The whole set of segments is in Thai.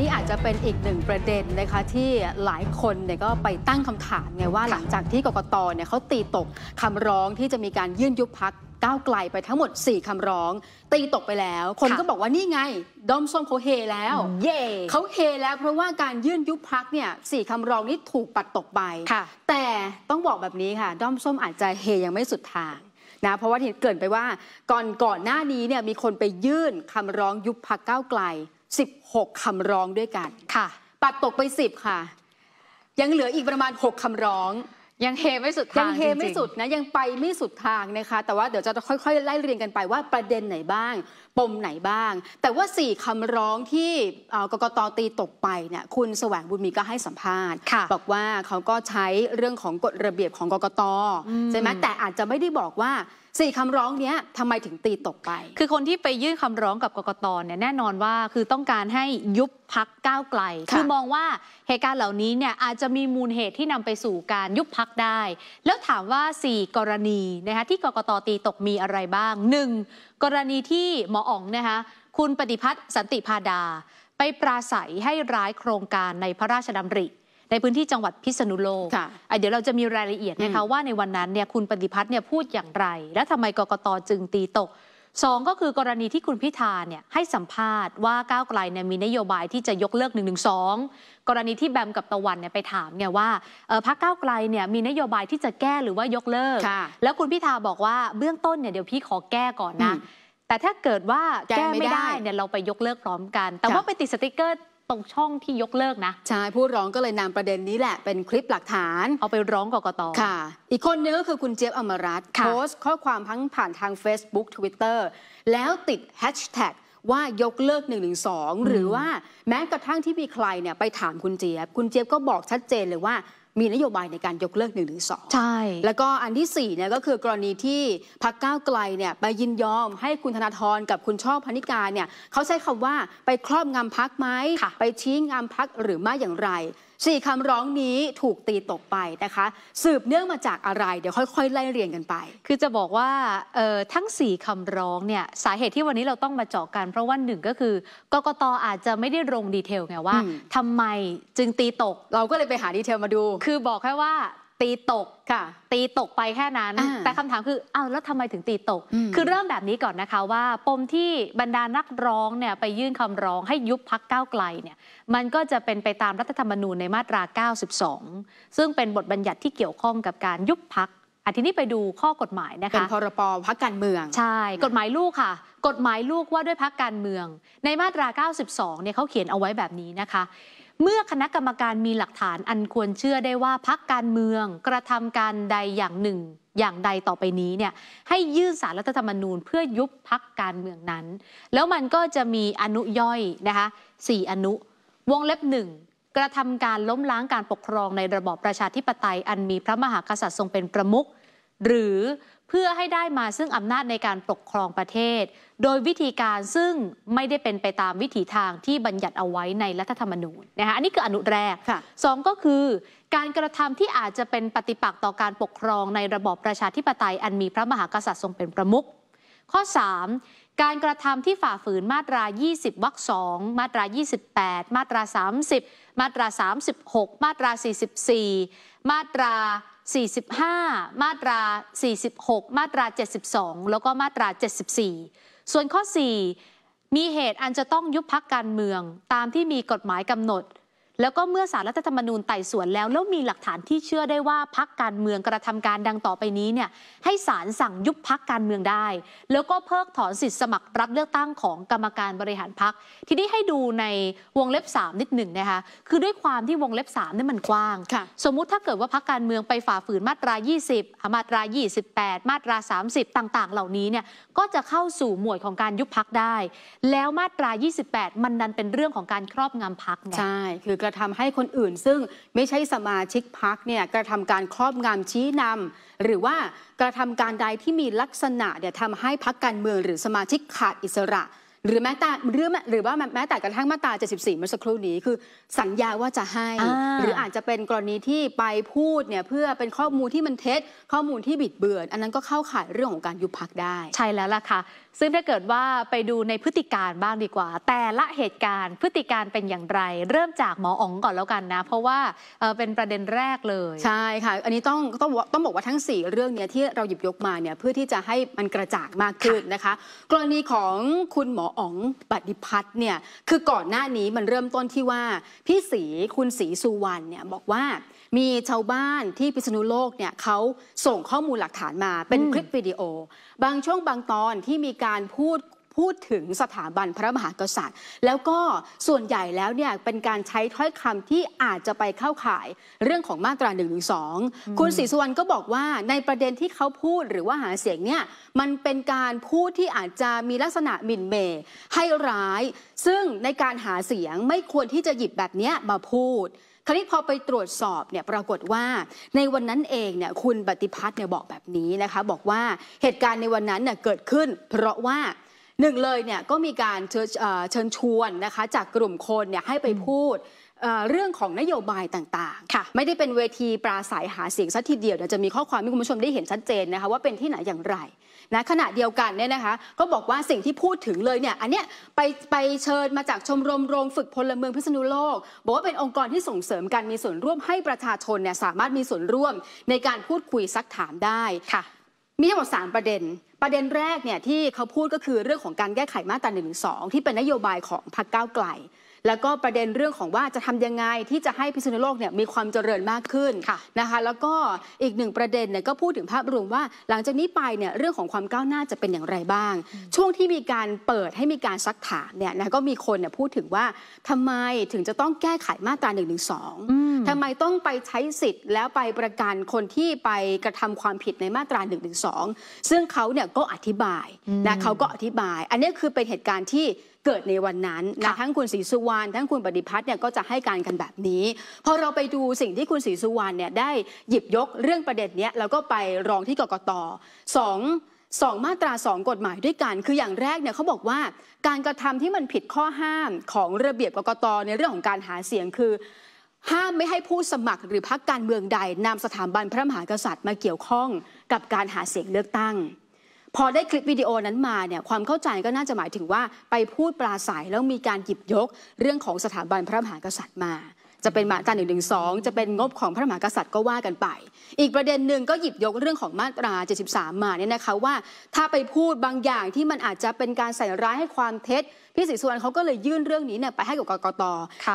นี่อาจจะเป็นอีกหนึ่งประเด็นนะคะที่หลายคนเนี่ยก็ไปตั้งคำถามไงว่าหลังจากที่กกตเนี่ยเขาตีตกคำร้องที่จะมีการยื่นยุบพักก้าวไกลไปทั้งหมด 4คำร้อง ตีตกไปแล้ว คนก็บอกว่านี่ไงดอมส้มเขาเฮแล้วเย่เขาเฮแล้วเพราะว่าการยื่นยุบพักเนี่ยสี่คำร้องนี้ถูกปัดตกไปแต่ต้องบอกแบบนี้ค่ะดอมส้มอาจจะเฮยังไม่สุดทางนะเพราะว่าเห็นเกินไปว่า ก่อนก่อนหน้านี้เนี่ยมีคนไปยื่นคำร้องยุบพักก้าวไกล16คำร้องด้วยกัน ค่ะ ปัดตกไป10ค่ะ ยังเหลืออีกประมาณ 6คำร้อง ยังเฮไม่สุดทางยังเฮไม่สุดนะยังไปไม่สุดทางนะคะแต่ว่าเดี๋ยวจะค่อยๆไล่เรียงกันไปว่าประเด็นไหนบ้าง ปมไหนบ้าง แต่ว่า4คำร้องที่กกตตีตกไปเนี่ยคุณสว่างบุญมีก็ให้สัมภาษณ์บอกว่าเขาก็ใช้เรื่องของกฎระเบียบของกกตใช่ไหมแต่อาจจะไม่ได้บอกว่าสี่คำร้องเนี้ยทำไมถึงตีตกไป คือคนที่ไปยื่นคำร้องกับกกตเนี่ยแน่นอนว่าคือต้องการให้ยุบพักก้าวไกล คือมองว่าเหตุการณ์เหล่านี้เนี่ยอาจจะมีมูลเหตุที่นำไปสู่การยุบพักได้ แล้วถามว่า 4 กรณีนะคะที่กกตตีตกมีอะไรบ้าง 1. กรณีที่หมออ๋องนะคะคุณปฏิพัฒน์สันติพาดา ไปปราศัยให้ร้ายโครงการในพระราชดำริในพื้นที่จังหวัดพิษณุโลกเดี๋ยวเราจะมีรายละเอียดนะคะว่าในวันนั้นเนี่ยคุณปฏิพัฒน์เนี่ยพูดอย่างไร และทำไมกกตจึงตีตกสองก็คือกรณีที่คุณพิธาเนี่ยให้สัมภาษณ์ว่าก้าวไกลเนี่ยมีนโยบายที่จะยกเลิก1นึกรณีที่แบมกับตะวันเนี่ยไปถามไงว่าพรรคก้าวไกลเนี่ยมีนโยบายที่จะแก้หรือว่ายกเลิก แล้วคุณพิธาบอกว่าเบื้องต้นเนี่ยเดี๋ยวพี่ขอแก้ก่อนนะแต่ถ้าเกิดว่าแก้ไม่ได้เนี่ยเราไปยกเลิกพร้อมกัน แต่ว่าไปติดสติกเกอร์ตรงช่องที่ยกเลิกนะ ใช่ ผู้ร้องก็เลยนำประเด็นนี้แหละเป็นคลิปหลักฐาน เอาไปร้องกกต ค่ะ อีกคนนึงก็คือคุณเจี๊ยบอมรัตน์ โพสต์ข้อความทั้งผ่านทาง Facebook Twitter แล้วติดแฮชแท็กว่ายกเลิก1นึหรือว่าแม้กระทั่งที่มีใครเนี่ย ไปถามคุณเจี๊ยบ คุณเจี๊ยบก็บอกชัดเจนเลยว่ามีนโยบายในการยกเลิก1นึงสองใช่ แล้วก็อันที่4เนี่ยก็คือกรณีที่พักก้าวไกลเนี่ย ไปยินยอมให้คุณธนาธรกับคุณชอบพนิการเนี่ยเขาใช้คำว่าไปครอบงำพักไหมไปชี้งำพักหรือไม่อย่างไรสี่คำร้องนี้ถูกตีตกไปนะคะ สืบเนื่องมาจากอะไรเดี๋ยวค่อย ๆ ไล่เรียงกันไป คือจะบอกว่าทั้ง4คำร้องเนี่ยสาเหตุที่วันนี้เราต้องมาเจาะกันเพราะว่าหนึ่งก็คือกกตอาจจะไม่ได้ลงดีเทลไงว่า ทำไมจึงตีตกเราก็เลยไปหาดีเทลมาดู คือบอกแค่ว่าตีตกค่ะ ตีตกไปแค่นั้นแต่คำถามคือเอาแล้วทำไมถึงตีตก คือเริ่มแบบนี้ก่อนนะคะว่าปมที่บรรดานักร้องเนี่ยไปยื่นคำร้องให้ยุบพักก้าวไกลเนี่ยมันก็จะเป็นไปตามรัฐธรรมนูญในมาตรา 92 ซึ่งเป็นบทบัญญัติที่เกี่ยวข้องกับการยุบพักอ่ะทีนี้ไปดูข้อกฎหมายนะคะเป็นพรปพักการเมือง ใช่ กฎหมายลูกค่ะ กฎหมายลูกว่าด้วยพักการเมือง ในมาตรา 92เนี่ยเขาเขียนเอาไว้แบบนี้นะคะเมื่อคณะกรรมการมีหลักฐานอันควรเชื่อได้ว่าพักการเมือง กระทำการใดอย่างหนึ่งอย่างใดต่อไปนี้เนี่ยให้ยื่นสารรัฐธรรมนูญเพื่อยุบพักการเมืองนั้น แล้วมันก็จะมีอนุย่อยนะคะสอนุ วงเล็บหนึ่งกระทำการล้มล้างการปกครองในระบอบประชาธิปไตยอันมีพระมหากษัตริย์ทรงเป็นประมุขหรือเพื่อให้ได้มาซึ่งอำนาจในการปกครองประเทศ โดยวิธีการซึ่งไม่ได้เป็นไปตามวิถีทางที่บัญญัติเอาไว้ในรัฐธรรมนูญนะคะอันนี้คืออนุแรกสองก็คือ การกระทำที่อาจจะเป็นปฏิปักษ์ต่อการปกครองในระบอบประชาธิปไตยอันมีพระมหากษัตริย์ทรงเป็นประมุขข้อ3การกระทำที่ฝ่าฝืนมาตรา 20วรรคสองมาตรา28 มาตรา30 มาตรา36 มาตรา44 มาตรา45 มาตรา 46 มาตรา 72 แล้วก็มาตรา 74 ส่วนข้อ 4 มีเหตุอันจะต้องยุบพักการเมือง ตามที่มีกฎหมายกำหนดแล้วก็เมื่อสารรัฐธรรมนูญไต่สวนแล้ว แล้วมีหลักฐานที่เชื่อได้ว่าพักการเมืองกระทำการดังต่อไปนี้เนี่ยให้ศาลสั่งยุบพักการเมืองได้ แล้วก็เพิกถอนสิทธิสมัครรับเลือกตั้งของกรรมการบริหารพักทีนี้ให้ดูในวงเล็บ3นิดหนึ่งนะคะคือด้วยความที่วงเล็บ3นี่มันกว้างสมมุติถ้าเกิดว่าพักการเมืองไปฝ่าฝืนมาตรา 20 มาตรา 28 มาตรา 30 ต่างๆ เหล่านี้เนี่ยก็จะเข้าสู่หมวดของการยุบพักได้ แล้วมาตรา 28 มันนั้นเป็นเรื่องของการครอบงำพักไงใช่คือระทำให้คนอื่น ซึ่งไม่ใช่สมาชิกพักเนี่ยกระทำการครอบงำชี้นำ หรือว่ากระทำการใดที่มีลักษณะเดี๋ยวทำให้พักการเมืองหรือสมาชิกขาดอิสระ หรือแม้แต่หรือหรือว่าแม้แต่กระทั่งมาตรา74 เมื่อสักครู่นี้คือ สัญญาว่าจะให้ หรืออาจจะเป็นกรณีที่ไปพูดเนี่ยเพื่อเป็นข้อมูลที่มันเท็จ ข้อมูลที่บิดเบือนอันนั้นก็เข้าข่ายเรื่องของการยุบพักได้ ใช่แล้วล่ะค่ะซึ่งถ้าเกิดว่าไปดูในพฤติการบ้างดีกว่า แต่ละเหตุการณ์พฤติการเป็นอย่างไร เริ่มจากหมออ๋องก่อนแล้วกันนะเพราะว่าเเป็นประเด็นแรกเลยใช่ค่ะอันนี้ต้องต้องต้องบอกว่าทั้ง 4 เรื่องเนี้ยที่เราหยิบยกมาเนี่ยเพื่อที่จะให้มันกระจ่างมากขึ้นนะคะกรณีของคุณหมออ๋องปฏิพัฒน์เนี่ยคือก่อนหน้านี้มันเริ่มต้นที่ว่าพี่ศรีคุณศรีสุวรรณเนี่ยบอกว่ามีชาวบ้านที่พิษณุโลกเนี่ยเขาส่งข้อมูลหลักฐานมาเป็นคลิปวิดีโอ บางช่วงบางตอนที่มีการการพูดพูดถึงสถาบันพระมหากษัตริย์ แล้วก็ส่วนใหญ่แล้วเนี่ยเป็นการใช้ถ้อยคำที่อาจจะไปเข้าข่ายเรื่องของมาตราหนึ่งงหรืออสคุณศรีสุวรรณก็บอกว่าในประเด็นที่เขาพูดหรือว่าหาเสียงเนี่ยมันเป็นการพูดที่อาจจะมีลักษณะหมิ่นเมย์ให้ร้าย ซึ่งในการหาเสียงไม่ควรที่จะหยิบแบบนี้มาพูดคราวนี้พอไปตรวจสอบเนี่ยปรากฏว่าในวันนั้นเองเนี่ยคุณปฏิพัฒน์เนี่ยบอกแบบนี้นะคะบอกว่าเหตุการณ์ในวันนั้นเนี่ยเกิดขึ้น เพราะว่าหนึ่งเลยเนี่ยก็มีการเชิญชวนนะคะจากกลุ่มคนเนี่ยให้ไปพูดเรื่องของนโยบายต่างๆไม่ได้เป็นเวทีปราศัยหาเสียงสัทีเดียวเดี๋ยวจะมีข้อความให้คุณผู้ชมได้เห็นชัดเจนนะคะว่าเป็นที่ไหนอย่างไรนะขณะเดียวกันเนี่ยนะคะก็บอกว่าสิ่งที่พูดถึงเลยเนี่ยอันเนี้ยไปไปเชิญมาจากชมรมโรงฝึกพลเมืองพิษณุโลก บอกว่าเป็นองค์กรที่ส่งเสริมการมีส่วนร่วมให้ประชาชนเนี่ยสามารถมีส่วนร่วมในการพูดคุยซักถามได้ค่ะมีทั้งหมดสามประเด็นประเด็นแรกเนี่ยที่เขาพูดก็คือเรื่องของการแก้ไขมาตราหนึ่งงสอที่เป็นนโยบายของพรรคก้าวไกลแล้วก็ประเด็นเรื่องของว่าจะทำยังไงที่จะให้พิษณุโลกเนี่ยมีความเจริญมากขึ้นะนะคะแล้วก็อีกหนึ่งประเด็นเนี่ยก็พูดถึงภาพรวมว่า หลังจากนี้ไปเนี่ยเรื่องของความก้าวหน้าจะเป็นอย่างไรบ้าง ช่วงที่มีการเปิดให้มีการซักถามเนี่ยนะก็มีคนเนี่ยพูดถึงว่าทำไมถึงจะต้องแก้ไขมาตรา1นึทำไมต้องไปใช้สิทธิ์แล้วไปประกันคนที่ไปกระทำความผิดในมาตรา1นึซึ่งเขาเนี่ยก็อธิบายนะเขาก็อธิบาย อันนี้คือเป็นเหตุการณ์ที่เกิดในวันนั้นนะทั้งคุณศรีสุวรรณทั้งคุณปฏิพัฒน์เนี่ยก็จะให้การกันแบบนี้พอเราไปดูสิ่งที่คุณศรีสุวรรณเนี่ยได้หยิบยกเรื่องประเด็นเนี้ยแล้วก็ไปร้องที่กกตสองสองมาตราสองกฎหมายด้วยกัน คืออย่างแรกเนี่ยเขาบอกว่าการกระทำที่มันผิดข้อห้ามของระเบียบกกตในเรื่องของการหาเสียงคือ ห้ามไม่ให้ผู้สมัคร หรือพรรคการเมืองใดนำสถาบันพระมหากษัตริย์มาเกี่ยวข้องกับการหาเสียงเลือกตั้งพอได้คลิปวิดีโอนั้นมาเนี่ยความเข้าใจก็น่าจะหมายถึงว่า ไปพูดปราศัยแล้วมีการหยิบยกเรื่องของสถาบันพระมหากษัตริย์มา จะเป็นมาตราหนึ่งหนึ่งสองจะเป็นงบของพระมหากษัตริย์ก็ว่ากันไป อีกประเด็นหนึ่งก็หยิบยกเรื่องของมาตรา73มาเนี่ยนะคะว่า ถ้าไปพูดบางอย่างที่มันอาจจะเป็นการใส่ร้ายให้ความเท็จพี่ศรีสุวรรณเขาก็เลยยื่นเรื่องนี้เนี่ยไปให้กับกกต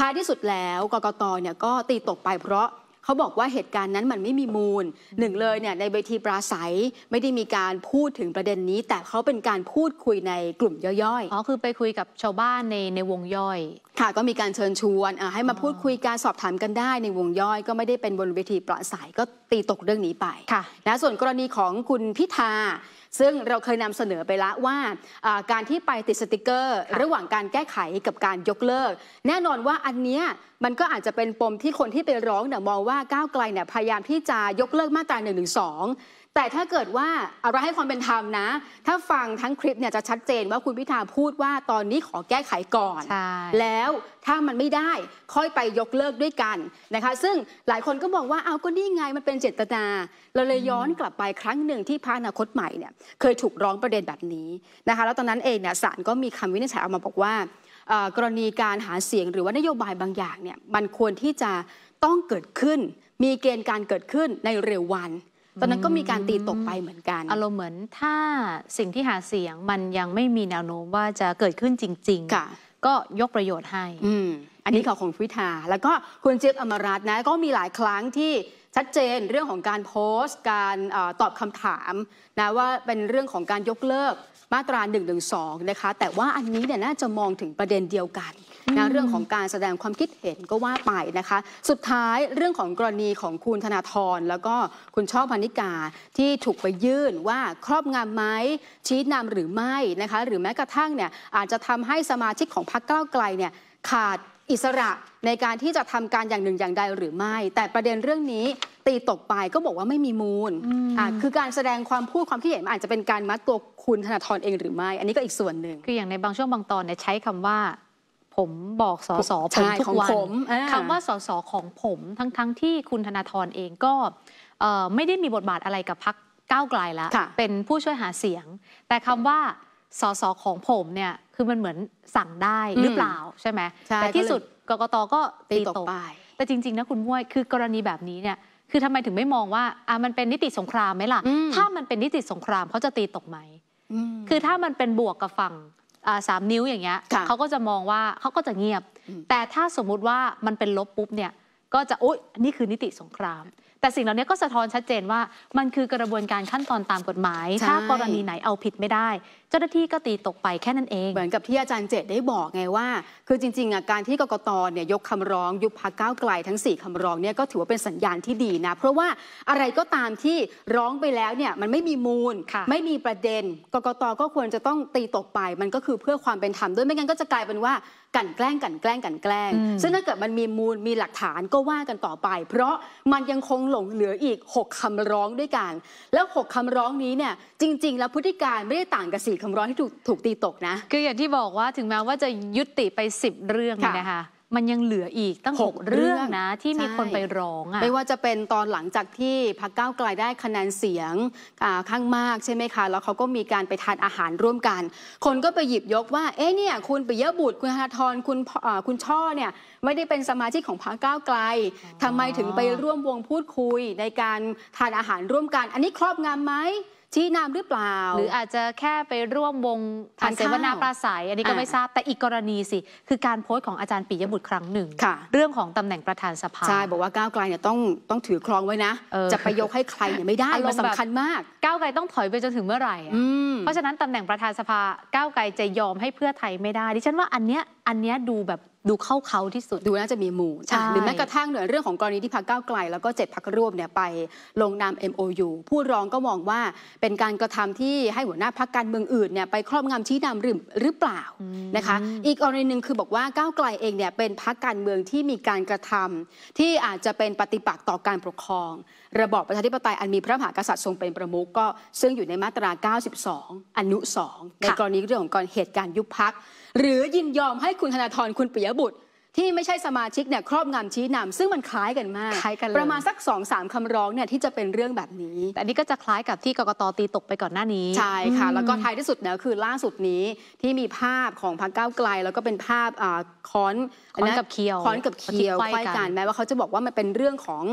ท้ายที่สุดแล้วกกตเนี่ยก็ตีตกไปเพราะเขาบอกว่าเหตุการณ์นั้นมันไม่มีมูลหนึ่งเลยเนี่ยในเวทีปราศัยไม่ได้มีการพูดถึงประเด็นนี้แต่เขาเป็นการพูดคุยในกลุ่มย่อยๆอ๋อคือไปคุยกับชาวบ้านในในวงย่อย ค่ะ ก็มีการเชิญชวนให้มาพูดคุยการสอบถามกันได้ในวงย่อย ก็ไม่ได้เป็นบนเวทีปราศัยก็ตีตกเรื่องนี้ไปค่ะนะส่วนกรณีของคุณพิธาซึ่งเราเคยนำเสนอไปละว่าการที่ไปติดสติกเกอร์ระหว่างการแก้ไขกับการยกเลิก แน่นอนว่าอันเนี้ยมันก็อาจจะเป็นปมที่คนที่ไปร้องเนี่ยมองว่าก้าวไกลเนี่ยพยายามที่จะยกเลิกมาตรา1นึแต่ถ้าเกิดว่าเราให้ความเป็นธรรมนะ ถ้าฟังทั้งคลิปเนี่ยจะชัดเจนว่าคุณพิธาพูดว่าตอนนี้ขอแก้ไขก่อนแล้วถ้ามันไม่ได้ค่อยไปยกเลิกด้วยกันนะคะ ซึ่งหลายคนก็บอกว่าเอาก็นี่ไงมันเป็นเจตนาเราเลยย้อนกลับไปครั้งหนึ่งที่พาอนาคตใหม่เนี่ยเคยถูกร้องประเด็นแบบนี้นะคะ แล้วตอนนั้นเองเนี่ยศาลก็มีคำวินิจฉัยออกมาบอกว่ากรณีการหาเสียง หรือว่านโยบายบางอย่างเนี่ยมันควรที่จะต้องเกิดขึ้น มีเกณฑ์การเกิดขึ้นในเร็ววันตอนนั้นก็มีการตีตกไปเหมือนกันอารมณ์เหมือนถ้าสิ่งที่หาเสียงมันยังไม่มีแนวโน้มว่าจะเกิดขึ้นจริง ๆ ก็ยกประโยชน์ให้ อันนี้ของคุพิธา แล้วก็คุณเจี๊ยบอมรัตน์นะก็มีหลายครั้งที่ชัดเจนเรื่องของการโพสต์ การตอบคำถามนะว่าเป็นเรื่องของการยกเลิกมาตรา1นึนะคะ แต่ว่าอันนี้เนี่ย น่าจะมองถึงประเด็นเดียวกันนะเรื่องของการแสดงความคิดเห็นก็ว่าไปนะคะ สุดท้ายเรื่องของกรณีของคุณธนาธร แล้วก็คุณช่อพานิกาที่ถูกไปยื่นว่าครอบงำไหมชี้นำหรือไม่นะคะ หรือแม้กระทั่งเนี่ยอาจจะทำให้สมาชิกของพรรคก้าไกลเนี่ยขาดอิสระในการที่จะทำการอย่างหนึ่งอย่างใดหรือไม่ แต่ประเด็นเรื่องนี้ตีตกไปก็บอกว่าไม่มีมูลคือการแสดงความพูดความคิดเห็นอาจจะเป็นการมัดตัวคุณธนาธรเองหรือไม่ อันนี้ก็อีกส่วนหนึ่งคืออย่างในบางช่วงบางตอนเนี่ยใช้คำว่า ผมบอกสสผมทุกวันคำว่าสสของผม ทั้งทั้งที่คุณธนาธรเองก็ไม่ได้มีบทบาทอะไรกับพักก้าวไกลแล้ว เป็นผู้ช่วยหาเสียง แต่คำว่าสสของผมเนี่ยคือมันเหมือนสั่งได้หรือเปล่าใช่ไหมแต่ที่สุดกกตก็ตีตกไปแต่จริงๆนะคุณม้วยคือกรณีแบบนี้เนี่ย คือทำไมถึงไม่มองว่าอ่ะมันเป็นนิติสงครามไหมล่ะถ้ามันเป็นนิติสงครามเขาจะตีตกไหมคือถ้ามันเป็นบวกกับฝั่งสามนิ้วอย่างเงี้ยเขาก็จะมองว่าเขาก็จะเงียบ แต่ถ้าสมมุติว่ามันเป็นลบปุ๊บเนี่ยก็จะโอ๊ยนี่คือนิติสงคราม แต่สิ่งเหล่านี้ก็สะท้อนชัดเจนว่ามันคือกระบวนการขั้นตอนตามกฎหมายถ้ากรณีไหนเอาผิดไม่ได้เจ้าหน้าที่ก็ตีตกไปแค่นั้นเอง เหมือนกับที่อาจารย์เจตได้บอกไงว่า คือจริงๆอ่ะการที่กกตเนี่ยยกคำร้องยุบพักก้าวไกลทั้ง 4 คำร้องเนี่ยก็ถือว่าเป็นสัญญาณที่ดีนะ เพราะว่าอะไรก็ตามที่ร้องไปแล้วเนี่ยมันไม่มีมูล ไม่มีประเด็นกกตก็ควรจะต้องตีตกไป มันก็คือเพื่อความเป็นธรรมด้วย ไม่งั้นก็จะกลายเป็นว่า กันแกล้งกันแกล้งกันแกล้งซึ่งถ้าเกิดมันมีมูลมีหลักฐานก็ว่ากันต่อไป เพราะมันยังคงหลงเหลืออีก 6 คำร้องด้วยกัน แล้ว6คำร้องนี้เนี่ยจริง ๆ แล้วพฤติการไม่ได้ต่างกับสีคำร้องที่ถูกถูกตีตกนะ คืออย่างที่บอกว่าถึงแม้ว่าจะยุติไป 10 เรื่องนะคะมันยังเหลืออีกตั้งหกเรื่องนะ ที่มีคนไปร้องอะไม่ว่าจะเป็นตอนหลังจากที่พรกเก้าไกลได้คะแนนเสียงข้างมากใช่ไหมคะ แล้วเขาก็มีการไปทานอาหารร่วมกัน คนก็ไปหยิบยกว่าเอ๊ะเนี่ย คุณปิยบุตรคุณธนาธรคุณคุณช่อเนี่ยไม่ได้เป็นสมาชิกของพรกเก้าไกลทำไมถึงไปร่วมวงพูดคุยในการทานอาหารร่วมกัน อันนี้ครอบงำไหมชี้นำหรือเปล่าหรืออาจจะแค่ไปร่วมวงทานเสวนาปราศัย อันนี้ก็ไม่ทราบแต่อีกกรณีสิคือการโพสต์ของอาจารย์ปิยบุตรครั้งหนึ่งเรื่องของตำแหน่งประธานสภาใช่บอกว่าก้าวไกลเนี่ยต้องต้องถือครองไว้นะ จะไปยกให้ใครเนี่ยไม่ได้มันสำคัญมาก ก้าวไกลต้องถอยไปจนถึงเมื่อไหร่เพราะฉะนั้นตำแหน่งประธานสภาก้าวไกลจะยอมให้เพื่อไทยไม่ได้ ดิฉันว่าอันเนี้ยอันนี้ดูแบบดูเข้าเขาที่สุดดูน่าจะมีมูลหรือแม้กระทั่งเนื่เรื่องของกรณีที่พักเก้าไกลแล้วก็เจ็ดพักร่วมเนี่ยไปลงนาม MOU ผู้ร้องก็มองว่าเป็นการกระทำที่ให้หัวหน้าพักการเมืองอื่นเนี่ยไปครอบงำชี้นำหรือหรือเปล่านะคะอีกกรณีหนึ่งคือบอกว่าก้าวไกลเองเนี่ยเป็นพักการเมืองที่มีการกระทำที่อาจจะเป็นปฏิปักษ์ต่อการปกครองระบอบประชาธิปไตยอันมีพระมหากษัตริย์ทรงเป็นประมุขก็ซึ่งอยู่ในมาตรา 92 อนุ2ในกรณีเรื่องของการเหตุการณ์ยุบพักหรือยินยอมให้คุณธนาธรคุณปิยบุตร ที่ไม่ใช่สมาชิกเนี่ยครอบงำชี้นำซึ่งมันคล้ายกันมากคล้ายกันประมาณสัก2อสามคำร้องเนี่ยที่จะเป็นเรื่องแบบนี้ แต่อันนี้ก็จะคล้ายกับที่กกตตีตกไปก่อนหน้านี้ ใช่ค่ะแล้วก็ท้ายที่สุดเนี่ยคือล่าสุดนี้ที่มีภาพของพักเก้าไกล แล้วก็เป็นภาพอค้อนค้อนกับเคียวค้อนกับเคียวไขวกันแม้ว่าเขาจะบอกว่ามันเป็นเรื่องของ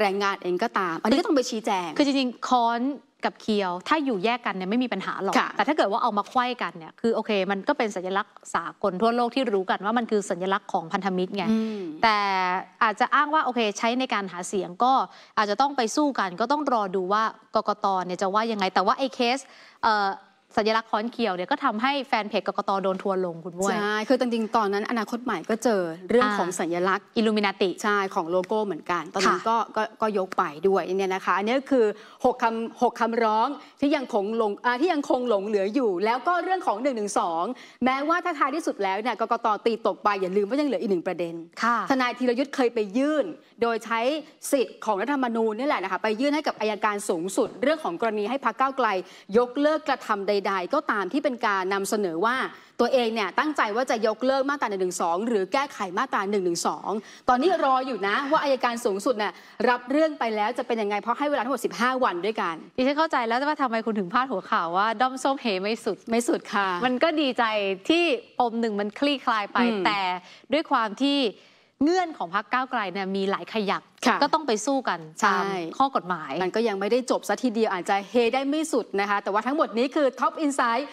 แรงงานเองก็ตามอันนี้ก็ต้องไปชี้แจงคือจริงๆค้อนกับเคียวถ้าอยู่แยกกันเนี่ยไม่มีปัญหาหรอกแต่ถ้าเกิดว่าเอามาควยกันเนี่ยคือโอเค มันก็เป็นสัญลักษณ์สากลทั่วโลกที่รู้กันว่ามันคือสัญลักษณ์ของพันธมิตรไงแต่อาจจะอ้างว่าโอเค ใช้ในการหาเสียงก็อาจจะต้องไปสู้กัน ก็ต้องรอดูว่ากกตเนี่ยจะว่ายังไงแต่ว่าไอ้เคสสัญลักษณ์ค้อนเขียวเนี่ยก็ทำให้แฟนเพจกกตโดนทัวลงคุณบ้วยใช่คือจริงๆตอนนั้นอนาคตใหม่ก็เจอ เรื่องของสัญลักษณ์ อิลูมินาติใช่ ของโลโก้เหมือนกัน ตอนนั้นก็ก็ยกไปด้วยเนี่ยนะคะอันนี้คือ 6คำหกคำร้องที่ยังคงหลงที่ยังคงหลงเหลืออยู่ แล้วก็เรื่องของ1นึแม้ว่าถ้าท้ายที่สุดแล้วเนี่ยกกตตีตกไปอย่าลืมว่ายังเหลืออีกหนึ่งประเด็นทนายธีรยุทธ์เคยไปยื่นโดยใช้สิทธิ์ของรัฐธรรมนูญนี่แหละนะคะไปยื่นให้กับอายการสูงสุดเรื่องของกรณีให้พรรคก้าวไกลยกเลิกกระทำใดดๆก็ตามที่เป็นการนำเสนอว่าตัวเองเนี่ย ตั้งใจว่าจะยกเลิกมาตรา1นึหรือแก้ไขมาตรา1นึตอนนี้รออยู่นะ ว่าอายการสูงสุดเนี่ยรับเรื่องไปแล้วจะเป็นยังไงเพราะให้เวลาทั้งหมด 15 วันด้วยกันดิฉันเข้าใจแล้วว่าทำไมคุณถึงพลาดหัวข่าวว่าด้อมส้มเหไม่สุดไม่สุดค่ะ มันก็ดีใจที่ปมหนึ่งมันคลี่คลายไปแต่ด้วยความที่เงื่อนของพรรคก้าวไกลเนี่ยมีหลายขยักก็ต้องไปสู้กันตามข้อกฎหมายมันก็ยังไม่ได้จบซะทีเดียวอาจจะเฮได้ไม่สุดนะคะแต่ว่าทั้งหมดนี้คือท็อปอินไซด์